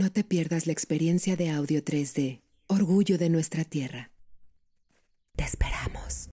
No te pierdas la experiencia de audio 3D, orgullo de nuestra tierra. Te esperamos.